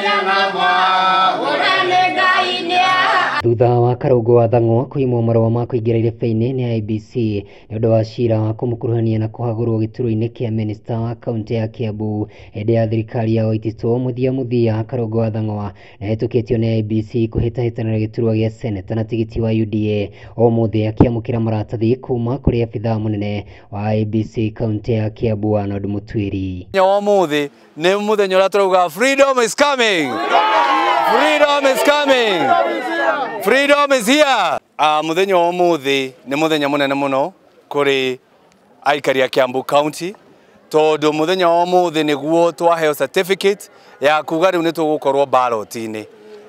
Yeah. thutha wa Karungu wa Thang'o kũimwo marũa ma kũingĩra irebe-inĩ ni ibc ni ũndũ wa ciira wa kũmũkuruhania na kũhagũrwo gituru inĩ kĩa mĩnĩsta wa kaũntĩ ya Kiambu hĩndĩ ya thirikari ya Waititu mũthia mũthia Karungu wa Thang'o nĩ ahĩtũkĩtio nĩ IEBC kũhĩtahĩtanĩra gĩturwa gĩa seneta na tigiti wa UDA ũmũthĩ akĩamũkĩra maratathi kuma kũrĩ abithaa mũnene wa ibc kaũntĩ ya Kiambu Arnold Mũtuĩri ũmũthĩ nĩ freedom is coming freedom is coming freedom is coming freedom is here uh, ah, muthenya wa muthi ni muthenya munene muno kuri aikari a kiambu county tondu muthenya wa muthi niguo twaheo certificate ya kuga riu nitugukorwo ballot-ini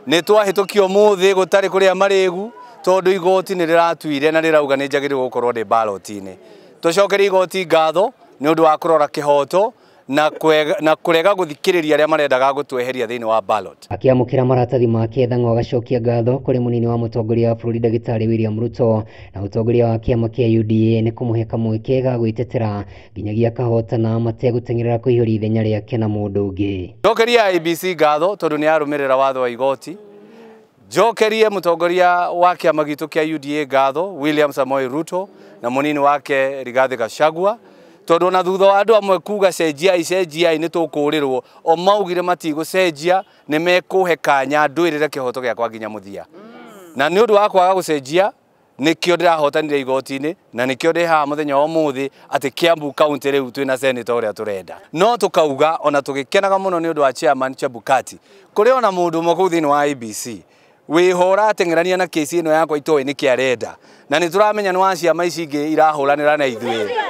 nitwahitukio muthi gutari kuria marigu tondu igoti ni riratuire na rirauga ni njagirirwo gukorwo ni ballot-ini tucokere igoti ngatho ni undu wa kurora kihoto na kurega guthikiriria aria marendaga gutweheria thiini wa ballot akiamukira maratathi make Thang'o agacokia ngatho kuri munini wa mutongoria wa bururi dagitari William Ruto na utongoria wa kiama kia UDA ni kumuhe kamweke ga gwitetera nginyagia kahotana mateguteng'erera kuihuri ithenya riake na mundu ungi njokeria IBC ngatho tondu ni arumirira watho wa igoti njokerie mutongoria wa kiama gitu kia UDA ngatho William Samoei Ruto na munini wake Rigathi Gachagua tondu na thutha wa andu amwe kuga cenjiai cenjiai ni tukurirwo o maugire matigucenjia ni mekuhe kanya ndwirire kihoto giakwa nginya muthia mm. na ni undu wa kwaga gucenjia nikio ndirahotanire igoti-ini na nikio ndi haha muthenya wa muthi ati kiambu county riu twina senator uria turenda no tukauga ona tugikenaga muno ni undu wa chairman Chabukati kuri ona mundu umwe kuu thiini wa ABC hora atengerania na kesi no yakwa itoe ni kiarenda na ni turamenya ni wa ciama ici ingi irahuranira na ithuĩ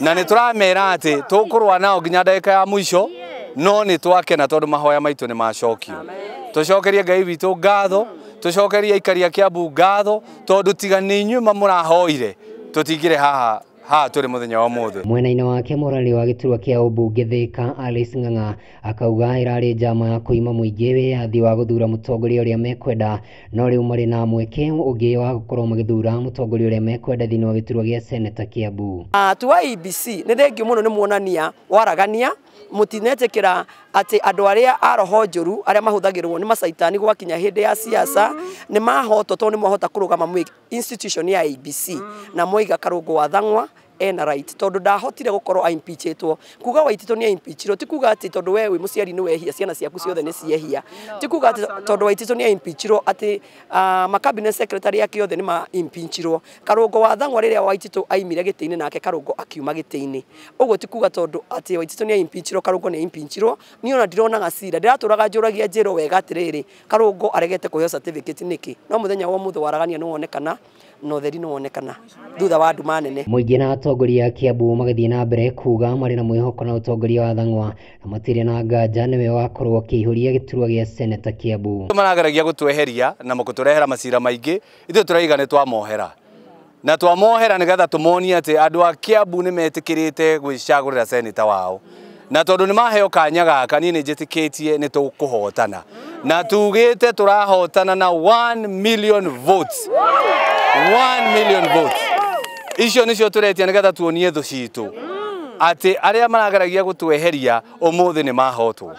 na nä tå ramera atä tå kå rwa nao nginya ndagä ya ico no nä twakena tondå mahoya maitå nä macokio tå cokerie ngai witå ngatho tå cokerie aikaria kä ambu ngatho tondå tiga nä inyuä mamå rahoire tå tingä re haha haha turi muthenya wa muthe mwena ina wake morali wa gĩturwa kĩa ũmbunge thĩka Alice Ng'ang'a akauga irari njama ya kũima mũingĩ wĩyathi wa guthura mũtongoria ũrĩa mekwenda no rĩu marĩ na mweke ũngĩ wa gũkorwo magithura mũtongoria ũrĩa mekwenda thini wa gĩturwa gĩa seneta Kiambu. Uh, tu wa IEBC nĩ thengio mũno nĩ muonania waragania mutinetĩkĩra atĩ andå arĩa a roho njũru arĩa mahũthagĩrwo nĩ macaitani gwakinya hinde ya siasa mm. ni mahoto to ni mwahota kũrũgama mwĩ institution ya abc mm. na moiga karungu wa thang'wa ena right tondu ndahotire gukorwo impeachitwo kuga waititu ni impeachirwo ti kuga ati tondu we wi muciari ni wehia ciana ciaku ciothe ni ciehia ti kuga ati tondu waititu ni impeachirwo ati ah, makabinet secretary yake yothe ni ma impeachirwo karungo wa thangwa riria waititu aimire gitini nake karungo akiuma gitini uguo ti kuga tondu ati waititu ni impeachirwo karungo ni impeachirwo ni ona ndirona gacira ndiraturaga njuragia njiro wega atiriri karungo aregete kuheo certificate niki no muthenya wa muthu waragania ni wonekana na ũtheri nĩ wonekana thutha wa nduma nene muingi na atongoria a Kiambu magĩthiĩ na mbere kuga mari na mwĩhoko na ũtongoria wa Thang'wa na matirĩ na nganja nĩwe wakorwo akĩihũria gĩturwa gĩa seneta Kiambu marageragia gutweheria na gũtũrehera macira maingi ithuĩ tũraiga nĩ twamohera na twamohera nĩgetha tũmonie atĩ andũ a Kiambu ni metikirite gwĩcagũrĩra seneta wao na tondu ni maheo kanya gaka niĩ ni njĩtĩkĩtie nĩ tũkũhotana na tugite turahotana na 1 million votes 1 million votes icio nicio turetia nigetha tuonie thu citu ati aria marageragia gutweheria umuthi ni mahotwo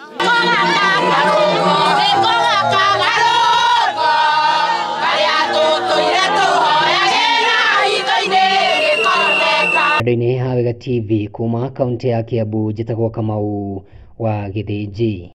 andå-inä havega tv kuma kauntä ya kä ambu njätagwo kamau wa gä thä